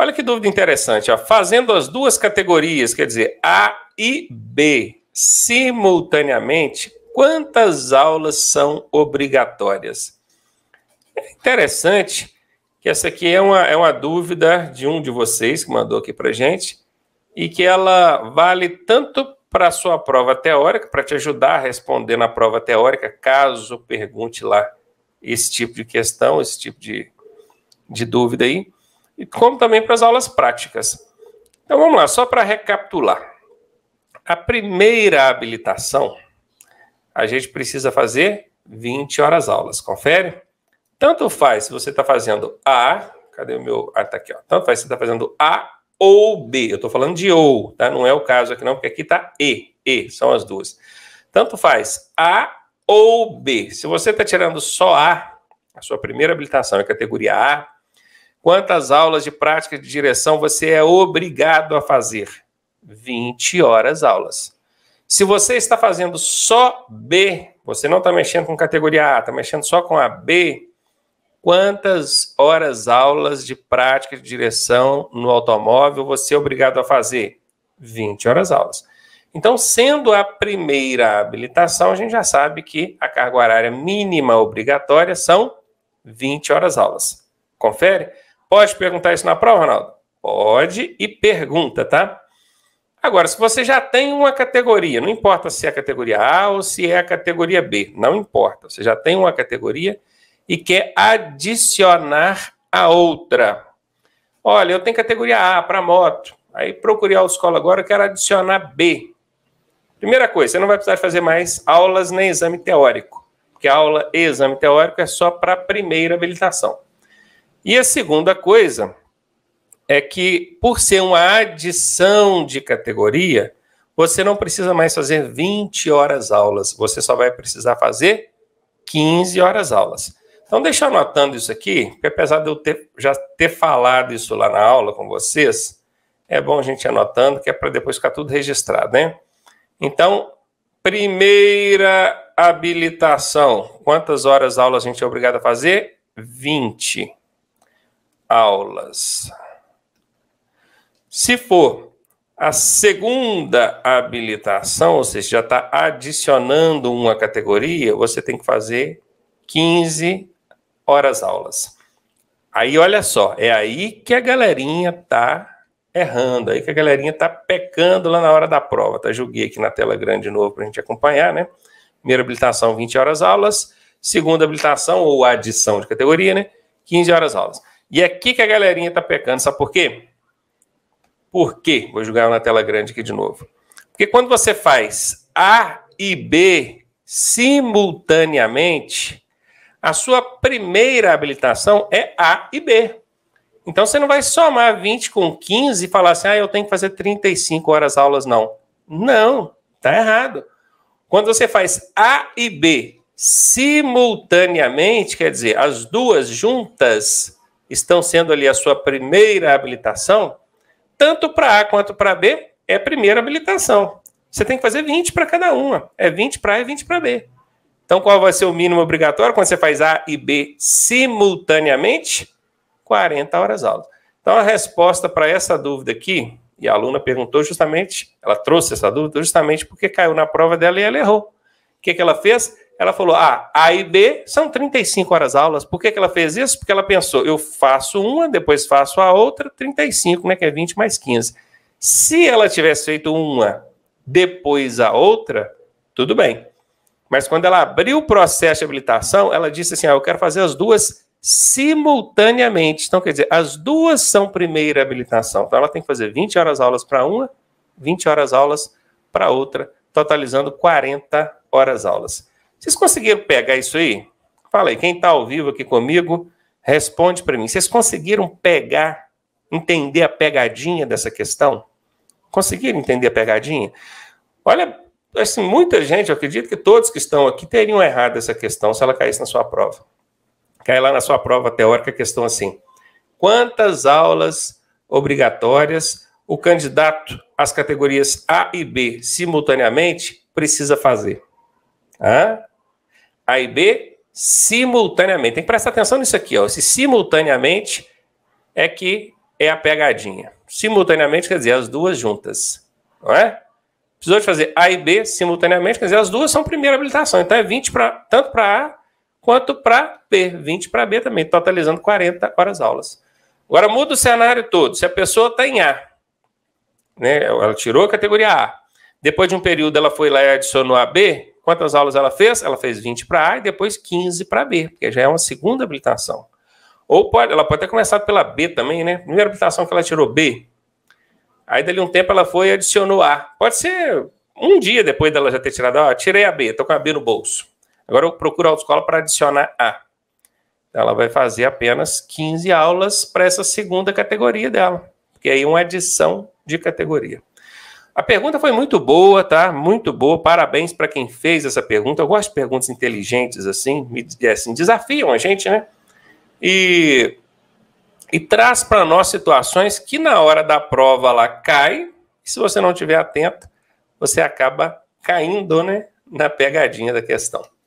Olha que dúvida interessante. Ó. Fazendo as duas categorias, quer dizer, A e B, simultaneamente, quantas aulas são obrigatórias? É interessante que essa aqui é uma, é uma dúvida de um de vocês que mandou aqui para gente e que ela vale tanto para a sua prova teórica, para te ajudar a responder na prova teórica, caso pergunte lá esse tipo de questão, esse tipo de, de dúvida aí, e como também para as aulas práticas. Então vamos lá, só para recapitular. A primeira habilitação, a gente precisa fazer 20 horas aulas, confere? Tanto faz se você está fazendo A, cadê o meu? Ah, tá aqui, ó. Tanto faz se você está fazendo A ou B. Eu estou falando de ou, tá? Não é o caso aqui não, porque aqui está E. E, são as duas. Tanto faz A ou B. Se você está tirando só A, a sua primeira habilitação é categoria A, Quantas aulas de prática de direção você é obrigado a fazer? 20 horas aulas. Se você está fazendo só B, você não está mexendo com categoria A, está mexendo só com a B, quantas horas aulas de prática de direção no automóvel você é obrigado a fazer? 20 horas aulas. Então, sendo a primeira habilitação, a gente já sabe que a carga horária mínima obrigatória são 20 horas aulas. Confere? Pode perguntar isso na prova, Ronaldo? Pode e pergunta, tá? Agora, se você já tem uma categoria, não importa se é a categoria A ou se é a categoria B, não importa. Você já tem uma categoria e quer adicionar a outra. Olha, eu tenho categoria A para moto. Aí procurei a escola agora, eu quero adicionar B. Primeira coisa, você não vai precisar fazer mais aulas nem exame teórico, porque a aula e exame teórico é só para a primeira habilitação. E a segunda coisa é que, por ser uma adição de categoria, você não precisa mais fazer 20 horas aulas, você só vai precisar fazer 15 horas aulas. Então, deixa anotando isso aqui, porque apesar de eu ter, já ter falado isso lá na aula com vocês, é bom a gente ir anotando, que é para depois ficar tudo registrado, né? Então, primeira habilitação. Quantas horas aulas a gente é obrigado a fazer? 20 aulas. Se for a segunda habilitação, ou seja, já está adicionando uma categoria, você tem que fazer 15 horas aulas. Aí olha só, é aí que a galerinha está errando, aí que a galerinha está pecando lá na hora da prova. Tá julguei aqui na tela grande de novo para a gente acompanhar, né? Primeira habilitação, 20 horas aulas. Segunda habilitação ou adição de categoria, né? 15 horas aulas. E é aqui que a galerinha está pecando, sabe por quê? Por quê? Vou jogar na tela grande aqui de novo. Porque quando você faz A e B simultaneamente, a sua primeira habilitação é A e B. Então você não vai somar 20 com 15 e falar assim, ah, eu tenho que fazer 35 horas aulas, não. Não, tá errado. Quando você faz A e B simultaneamente, quer dizer, as duas juntas, estão sendo ali a sua primeira habilitação, tanto para A quanto para B é a primeira habilitação. Você tem que fazer 20 para cada uma. É 20 para A e 20 para B. Então, qual vai ser o mínimo obrigatório quando você faz A e B simultaneamente? 40 horas aula. Então, a resposta para essa dúvida aqui, e a aluna perguntou justamente, ela trouxe essa dúvida justamente porque caiu na prova dela e ela errou. O que, que ela fez? Ela falou: ah, A e B são 35 horas aulas. Por que, que ela fez isso? Porque ela pensou: eu faço uma, depois faço a outra, 35, né? Que é 20 mais 15. Se ela tivesse feito uma, depois a outra, tudo bem. Mas quando ela abriu o processo de habilitação, ela disse assim: ah, eu quero fazer as duas simultaneamente. Então, quer dizer, as duas são primeira habilitação. Então, ela tem que fazer 20 horas aulas para uma, 20 horas aulas para outra, totalizando 40 horas aulas. Vocês conseguiram pegar isso aí? Fala aí, quem está ao vivo aqui comigo, responde para mim. Vocês conseguiram pegar, entender a pegadinha dessa questão? Conseguiram entender a pegadinha? Olha, assim, muita gente, eu acredito que todos que estão aqui teriam errado essa questão se ela caísse na sua prova. Cai lá na sua prova teórica a questão assim: quantas aulas obrigatórias o candidato às categorias A e B simultaneamente precisa fazer? Hã? A e B simultaneamente. Tem que prestar atenção nisso aqui, ó. Esse simultaneamente é que é a pegadinha. Simultaneamente quer dizer as duas juntas, não é? Precisou de fazer A e B simultaneamente, quer dizer, as duas são primeira habilitação. Então é 20 para tanto para A quanto para B, 20 para B também, totalizando 40 horas aulas. Agora muda o cenário todo. Se a pessoa está em A, né, ela tirou a categoria A, depois de um período ela foi lá e adicionou a B, Quantas aulas ela fez? Ela fez 20 para A e depois 15 para B, porque já é uma segunda habilitação. Ou pode, ela pode ter começado pela B também, né? Primeira habilitação que ela tirou B. Aí dali um tempo ela foi e adicionou A. Pode ser um dia depois dela já ter tirado A, tirei a B, estou com a B no bolso. Agora eu procuro a autoescola para adicionar A. Ela vai fazer apenas 15 aulas para essa segunda categoria dela, porque aí é uma adição de categoria. A pergunta foi muito boa, tá? Muito boa. Parabéns para quem fez essa pergunta. Eu gosto de perguntas inteligentes assim, me é assim, desafiam a gente, né? E e traz para nós situações que na hora da prova lá cai, e se você não tiver atento, você acaba caindo, né, na pegadinha da questão.